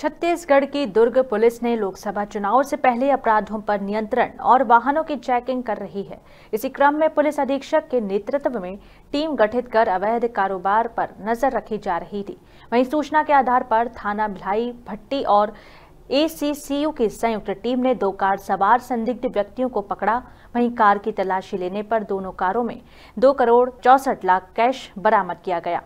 छत्तीसगढ़ की दुर्ग पुलिस ने लोकसभा चुनाव से पहले अपराधों पर नियंत्रण और वाहनों की चेकिंग कर रही है इसी क्रम में पुलिस अधीक्षक के नेतृत्व में टीम गठित कर अवैध कारोबार पर नजर रखी जा रही थी वहीं सूचना के आधार पर थाना भिलाई भट्टी और एसीसीयू की संयुक्त टीम ने दो कार सवार संदिग्ध व्यक्तियों को पकड़ा वहीं कार की तलाशी लेने पर दोनों कारों में दो करोड़ चौसठ लाख कैश बरामद किया गया